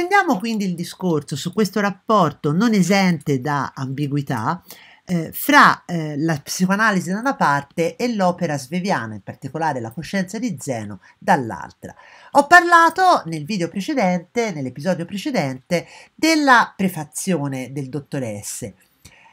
Riprendiamo quindi il discorso su questo rapporto non esente da ambiguità eh, fra eh, la psicoanalisi da una parte e l'opera sveviana, in particolare la coscienza di Zeno, dall'altra. Ho parlato nel video precedente, nell'episodio precedente, della prefazione del dottoresse.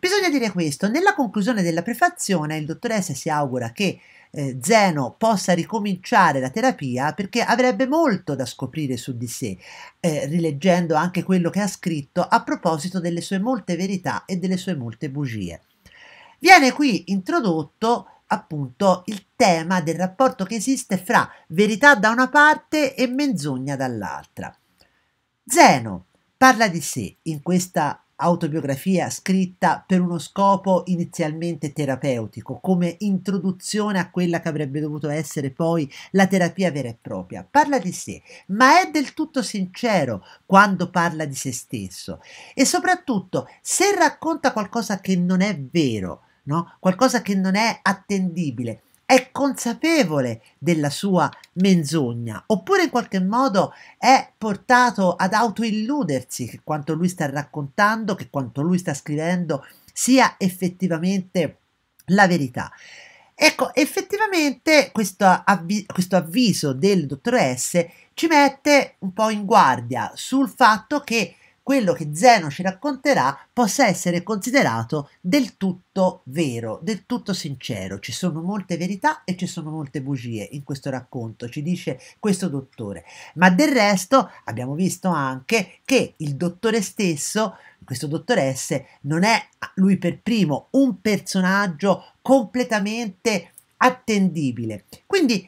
Bisogna dire questo, nella conclusione della prefazione il dottoresse si augura che eh, Zeno possa ricominciare la terapia perché avrebbe molto da scoprire su di sé, eh, rileggendo anche quello che ha scritto a proposito delle sue molte verità e delle sue molte bugie. Viene qui introdotto appunto il tema del rapporto che esiste fra verità da una parte e menzogna dall'altra. Zeno parla di sé in questa autobiografia scritta per uno scopo inizialmente terapeutico, come introduzione a quella che avrebbe dovuto essere poi la terapia vera e propria. Parla di sé, ma è del tutto sincero quando parla di se stesso e soprattutto se racconta qualcosa che non è vero, no? qualcosa che non è attendibile, è consapevole della sua menzogna, oppure in qualche modo è portato ad autoilludersi che quanto lui sta raccontando, che quanto lui sta scrivendo sia effettivamente la verità. Ecco, effettivamente questo, avvi- questo avviso del dottor S ci mette un po' in guardia sul fatto che quello che Zeno ci racconterà possa essere considerato del tutto vero, del tutto sincero. Ci sono molte verità e ci sono molte bugie in questo racconto, ci dice questo dottore. Ma del resto abbiamo visto anche che il dottore stesso questo dottoresse non è lui per primo un personaggio completamente attendibile. Quindi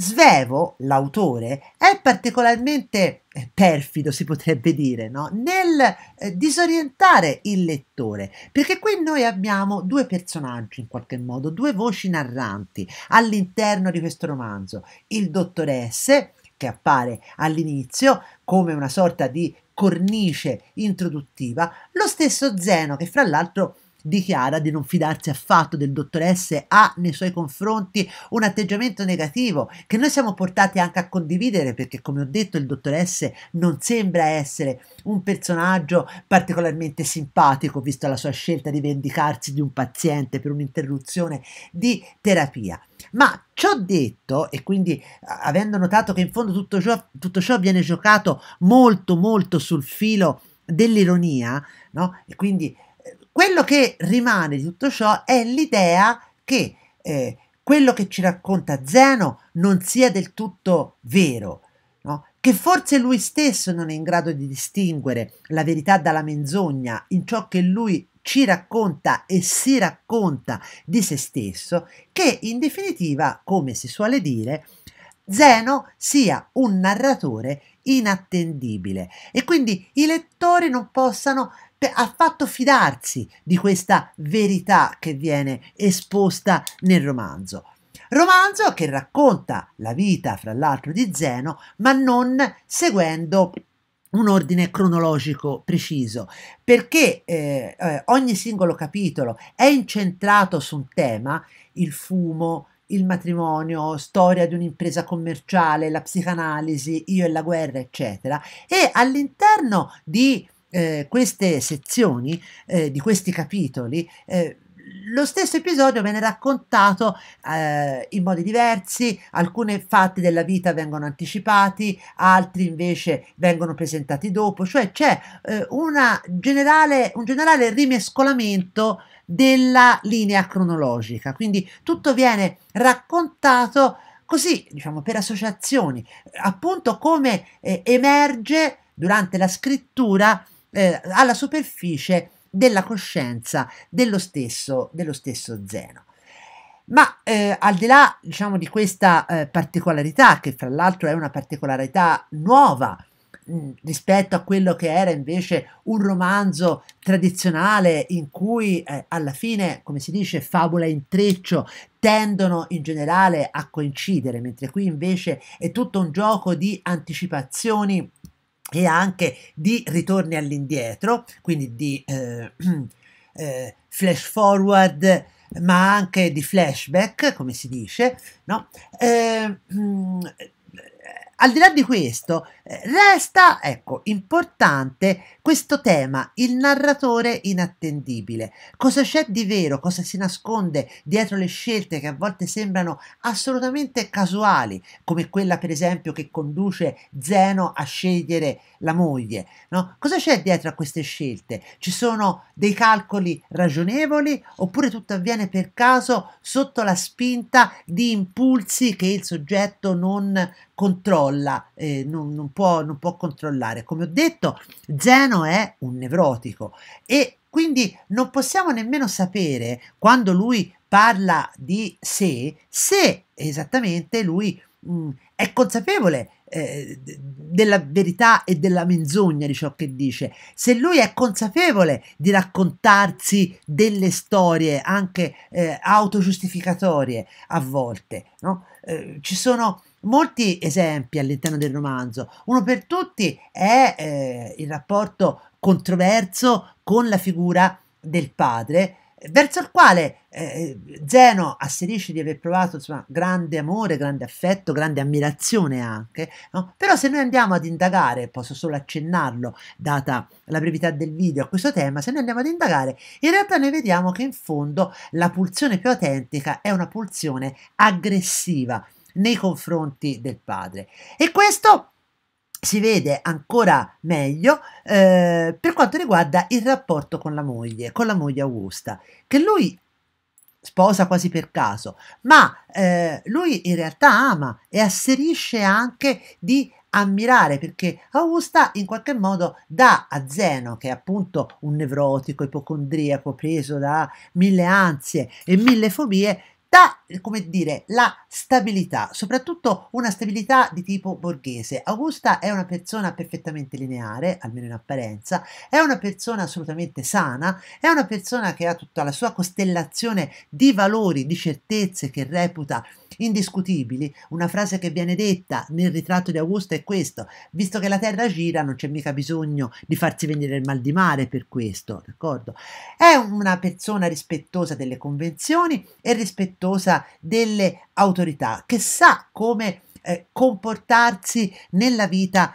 Svevo, l'autore, è particolarmente eh, perfido, si potrebbe dire, no? nel eh, disorientare il lettore, perché qui noi abbiamo due personaggi in qualche modo, due voci narranti all'interno di questo romanzo, il dottoresse che appare all'inizio come una sorta di cornice introduttiva, lo stesso Zeno che fra l'altro dichiara di non fidarsi affatto del dottor S, ha nei suoi confronti un atteggiamento negativo che noi siamo portati anche a condividere perché come ho detto il dottor S non sembra essere un personaggio particolarmente simpatico visto la sua scelta di vendicarsi di un paziente per un'interruzione di terapia. Ma ciò detto, e quindi avendo notato che in fondo tutto ciò, tutto ciò viene giocato molto molto sul filo dell'ironia, no? E quindi quello che rimane di tutto ciò è l'idea che eh, quello che ci racconta Zeno non sia del tutto vero, no? che forse lui stesso non è in grado di distinguere la verità dalla menzogna in ciò che lui ci racconta e si racconta di se stesso, che in definitiva, come si suole dire, Zeno sia un narratore inattendibile e quindi i lettori non possano affatto fidarsi di questa verità che viene esposta nel romanzo. Romanzo che racconta la vita, fra l'altro, di Zeno, ma non seguendo un ordine cronologico preciso, perché eh, eh ogni singolo capitolo è incentrato su un tema, il fumo, il matrimonio, storia di un'impresa commerciale, la psicanalisi, io e la guerra, eccetera. E all'interno di eh, queste sezioni, eh, di questi capitoli, eh, lo stesso episodio viene raccontato eh, in modi diversi, alcuni fatti della vita vengono anticipati, altri invece vengono presentati dopo, cioè c'è eh, generale, un generale rimescolamento della linea cronologica, quindi tutto viene raccontato così, diciamo, per associazioni, appunto come eh, emerge durante la scrittura eh, alla superficie della coscienza dello stesso, dello stesso Zeno. Ma eh, al di là diciamo, di questa eh, particolarità, che fra l'altro è una particolarità nuova mh, mm, rispetto a quello che era invece un romanzo tradizionale in cui eh, alla fine, come si dice, favola e intreccio tendono in generale a coincidere, mentre qui invece è tutto un gioco di anticipazioni e anche di ritorni all'indietro, quindi di eh, eh, flash forward, ma anche di flashback, come si dice, no? Eh, eh al di là di questo, eh, resta ecco, importante questo tema, il narratore inattendibile. Cosa c'è di vero, cosa si nasconde dietro le scelte che a volte sembrano assolutamente casuali, come quella per esempio che conduce Zeno a scegliere la moglie. No? Cosa c'è dietro a queste scelte? Ci sono dei calcoli ragionevoli oppure tutto avviene per caso sotto la spinta di impulsi che il soggetto non controlla, eh, non, non, può, non può controllare. Come ho detto, Zeno è un nevrotico e quindi non possiamo nemmeno sapere quando lui parla di sé, se esattamente lui mh, mm, è consapevole eh, della verità e della menzogna di ciò che dice, se lui è consapevole di raccontarsi delle storie anche eh, autogiustificatorie a volte, no? eh, ci sono molti esempi all'interno del romanzo. Uno per tutti è eh, il rapporto controverso con la figura del padre, verso il quale eh, Zeno asserisce di aver provato insomma, grande amore, grande affetto, grande ammirazione anche, no? però se noi andiamo ad indagare, posso solo accennarlo data la brevità del video a questo tema, se noi andiamo ad indagare, in realtà noi vediamo che in fondo la pulsione più autentica è una pulsione aggressiva, nei confronti del padre. E questo si vede ancora meglio eh, per quanto riguarda il rapporto con la moglie, con la moglie Augusta, che lui sposa quasi per caso, ma eh, lui in realtà ama e asserisce anche di ammirare perché Augusta in qualche modo dà a Zeno, che è appunto un nevrotico ipocondriaco preso da mille ansie e mille fobie, dà, come dire, la stabilità, soprattutto una stabilità di tipo borghese. Augusta è una persona perfettamente lineare, almeno in apparenza, è una persona assolutamente sana, è una persona che ha tutta la sua costellazione di valori, di certezze che reputa indiscutibili, una frase che viene detta nel ritratto di Augusto è questo, visto che la Terra gira non c'è mica bisogno di farsi venire il mal di mare per questo, d'accordo? È una persona rispettosa delle convenzioni e rispettosa delle autorità, che sa come eh, comportarsi nella vita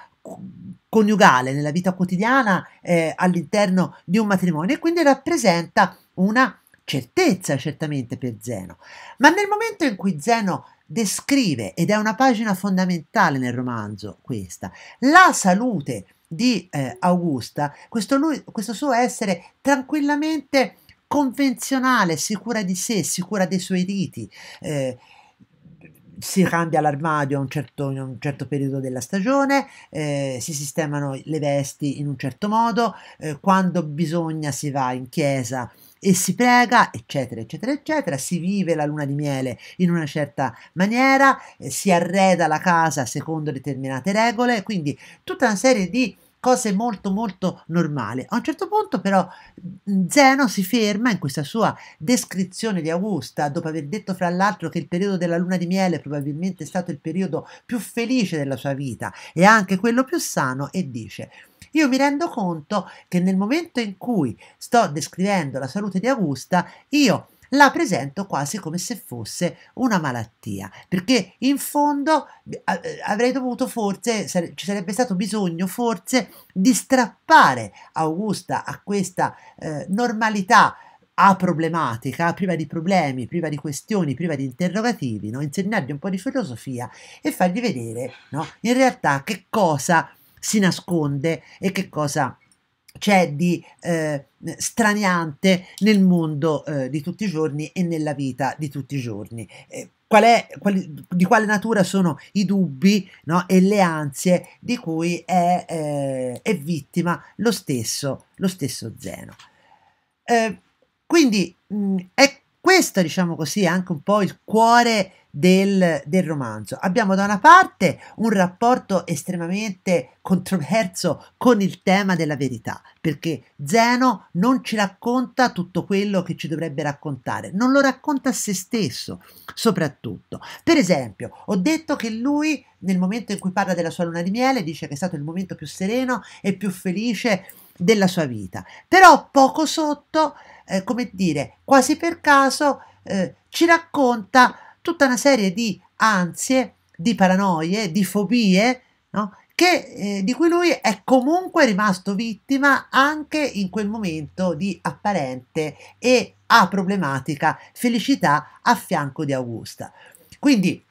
coniugale, nella vita quotidiana eh, all'interno di un matrimonio e quindi rappresenta una certezza certamente per Zeno, ma nel momento in cui Zeno descrive, ed è una pagina fondamentale nel romanzo questa, la salute di eh, Augusta, questo, lui, questo suo essere tranquillamente convenzionale, sicura di sé, sicura dei suoi riti, eh, si cambia l'armadio a un certo, in un certo periodo della stagione, eh, si sistemano le vesti in un certo modo, eh, quando bisogna si va in chiesa e si prega, eccetera, eccetera, eccetera, si vive la luna di miele in una certa maniera, eh, si arreda la casa secondo determinate regole, quindi tutta una serie di cose molto molto normali. A un certo punto però mm, Zeno si ferma in questa sua descrizione di Augusta, dopo aver detto fra l'altro che il periodo della luna di miele è probabilmente stato il periodo più felice della sua vita e anche quello più sano, e dice io mi rendo conto che nel momento in cui sto descrivendo la salute di Augusta, io la presento quasi come se fosse una malattia, perché in fondo eh, eh, avrei dovuto forse, ci sarebbe stato bisogno forse di strappare Augusta a questa eh, normalità a problematica, eh, priva di problemi, priva di questioni, priva di interrogativi, no? insegnargli un po' di filosofia e fargli vedere no? in realtà che cosa si nasconde e che cosa c'è di eh, straniante nel mondo eh, di tutti i giorni e nella vita di tutti i giorni. Eh, qual è, quali, di quale natura sono i dubbi no, e le ansie di cui è, eh, è vittima lo stesso, lo stesso Zeno. Eh, quindi mh, è questo, diciamo così, è anche un po' il cuore del, del romanzo. Abbiamo da una parte un rapporto estremamente controverso con il tema della verità, perché Zeno non ci racconta tutto quello che ci dovrebbe raccontare, non lo racconta a se stesso, soprattutto. Per esempio, ho detto che lui, nel momento in cui parla della sua luna di miele, dice che è stato il momento più sereno e più felice della sua vita. Però poco sotto eh, come dire, quasi per caso, eh, ci racconta tutta una serie di ansie, di paranoie, di fobie, no? che, eh, di cui lui è comunque rimasto vittima anche in quel momento di apparente e a problematica felicità a fianco di Augusta. Quindi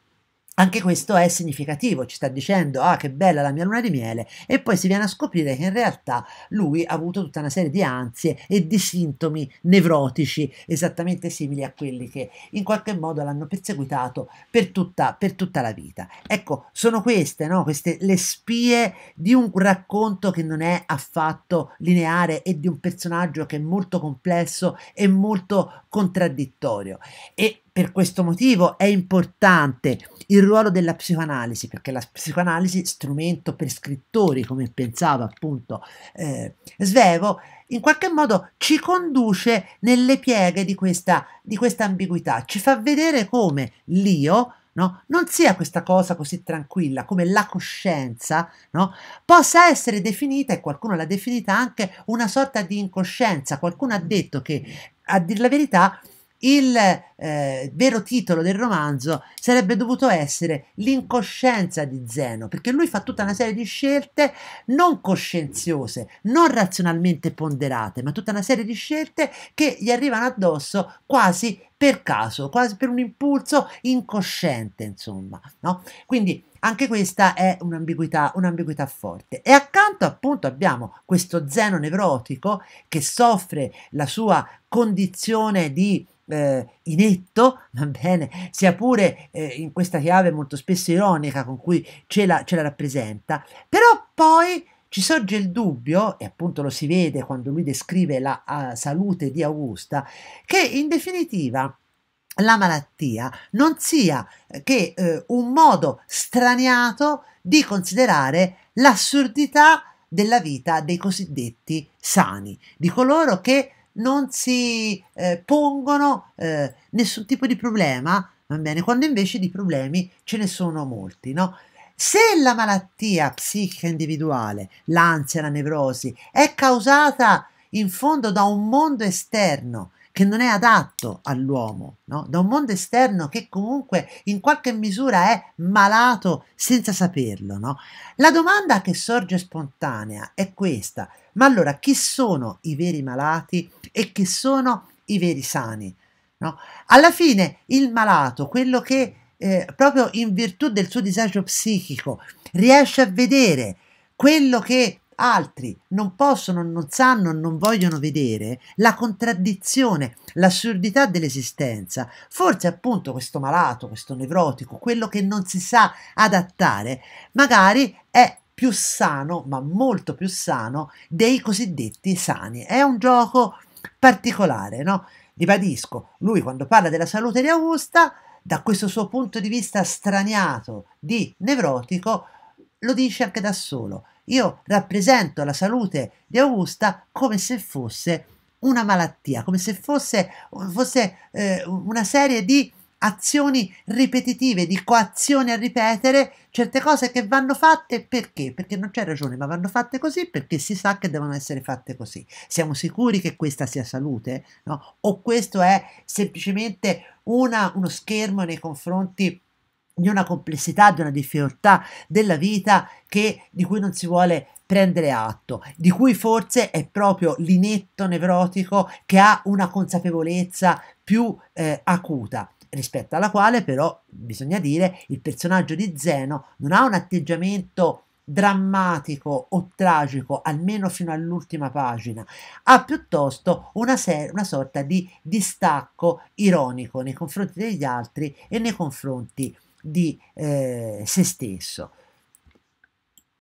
anche questo è significativo, ci sta dicendo ah che bella la mia luna di miele e poi si viene a scoprire che in realtà lui ha avuto tutta una serie di ansie e di sintomi nevrotici esattamente simili a quelli che in qualche modo l'hanno perseguitato per tutta, per tutta, la vita. Ecco, sono queste, no? queste le spie di un racconto che non è affatto lineare e di un personaggio che è molto complesso e molto contraddittorio. E per questo motivo è importante il ruolo della psicoanalisi, perché la psicoanalisi, strumento per scrittori, come pensava appunto eh, Svevo, in qualche modo ci conduce nelle pieghe di questa, di questa ambiguità, ci fa vedere come l'io no, non sia questa cosa così tranquilla, come la coscienza no, possa essere definita, e qualcuno l'ha definita anche una sorta di incoscienza. Qualcuno ha detto che, a dir la verità, il eh, vero titolo del romanzo sarebbe dovuto essere L'incoscienza di Zeno, perché lui fa tutta una serie di scelte non coscienziose, non razionalmente ponderate, ma tutta una serie di scelte che gli arrivano addosso quasi per caso, quasi per un impulso incosciente, insomma. No? Quindi anche questa è un'ambiguità, un'ambiguità forte. E accanto appunto abbiamo questo zeno nevrotico che soffre la sua condizione di eh, inetto, va bene, sia pure eh, in questa chiave molto spesso ironica con cui ce la, ce la rappresenta, però poi ci sorge il dubbio, e appunto lo si vede quando lui descrive la uh, salute di Augusta, che in definitiva la malattia non sia che eh, un modo straniato di considerare l'assurdità della vita dei cosiddetti sani, di coloro che non si eh, pongono eh, nessun tipo di problema, va bene? Quando invece di problemi ce ne sono molti, no? Se la malattia psichica individuale, l'ansia, la nevrosi, è causata in fondo da un mondo esterno che non è adatto all'uomo, no? da un mondo esterno che comunque in qualche misura è malato senza saperlo. No? La domanda che sorge spontanea è questa, ma allora chi sono i veri malati e chi sono i veri sani? No? Alla fine il malato, quello che eh, proprio in virtù del suo disagio psichico riesce a vedere quello che altri non possono, non sanno, non vogliono vedere la contraddizione, l'assurdità dell'esistenza. Forse appunto questo malato, questo nevrotico, quello che non si sa adattare, magari è più sano, ma molto più sano, dei cosiddetti sani. È un gioco particolare, no? Ribadisco, lui quando parla della salute di Augusta, da questo suo punto di vista straniato di nevrotico, lo dice anche da solo. Io rappresento la salute di Augusta come se fosse una malattia, come se fosse, fosse eh, una serie di azioni ripetitive, di coazione a ripetere certe cose che vanno fatte perché? Perché non c'è ragione, ma vanno fatte così perché si sa che devono essere fatte così. Siamo sicuri che questa sia salute? No? O questo è semplicemente una, uno schermo nei confronti di una complessità, di una difficoltà della vita che, di cui non si vuole prendere atto, di cui forse è proprio l'inetto nevrotico che ha una consapevolezza più eh, acuta rispetto alla quale però bisogna dire il personaggio di Zeno non ha un atteggiamento drammatico o tragico, almeno fino all'ultima pagina, ha piuttosto una, una, sorta di distacco ironico nei confronti degli altri e nei confronti di eh, se stesso.